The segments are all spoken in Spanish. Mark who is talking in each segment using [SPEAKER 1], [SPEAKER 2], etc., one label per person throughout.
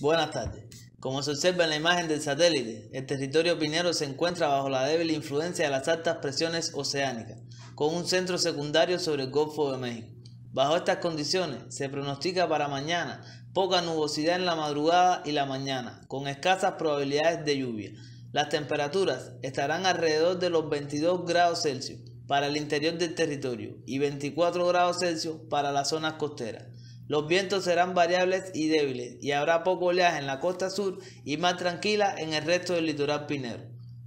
[SPEAKER 1] Buenas tardes. Como se observa en la imagen del satélite, el territorio pinero se encuentra bajo la débil influencia de las altas presiones oceánicas, con un centro secundario sobre el Golfo de México. Bajo estas condiciones, se pronostica para mañana poca nubosidad en la madrugada y la mañana, con escasas probabilidades de lluvia. Las temperaturas estarán alrededor de los 22 grados Celsius para el interior del territorio y 24 grados Celsius para las zonas costeras. Los vientos serán variables y débiles y habrá poco oleaje en la costa sur y más tranquila en el resto del litoral pinero.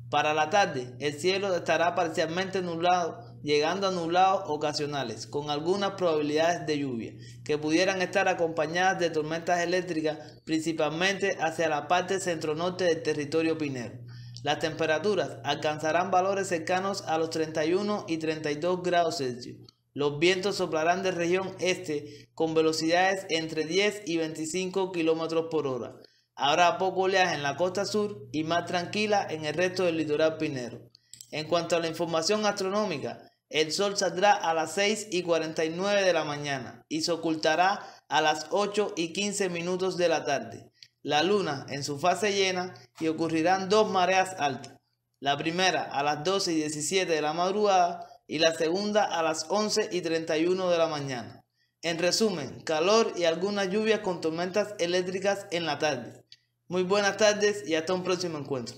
[SPEAKER 1] Para la tarde, el cielo estará parcialmente nublado, llegando a nublados ocasionales, con algunas probabilidades de lluvia, que pudieran estar acompañadas de tormentas eléctricas, principalmente hacia la parte centro-norte del territorio pinero. Las temperaturas alcanzarán valores cercanos a los 31 y 32 grados Celsius. Los vientos soplarán de región este con velocidades entre 10 y 25 kilómetros por hora. Habrá poco oleaje en la costa sur y más tranquila en el resto del litoral pinero. En cuanto a la información astronómica, el sol saldrá a las 6 y 49 de la mañana y se ocultará a las 8 y 15 minutos de la tarde. La luna en su fase llena y ocurrirán dos mareas altas. La primera a las 12 y 17 de la madrugada y la segunda a las 11 y 31 de la mañana. En resumen, calor y algunas lluvias con tormentas eléctricas en la tarde. Muy buenas tardes y hasta un próximo encuentro.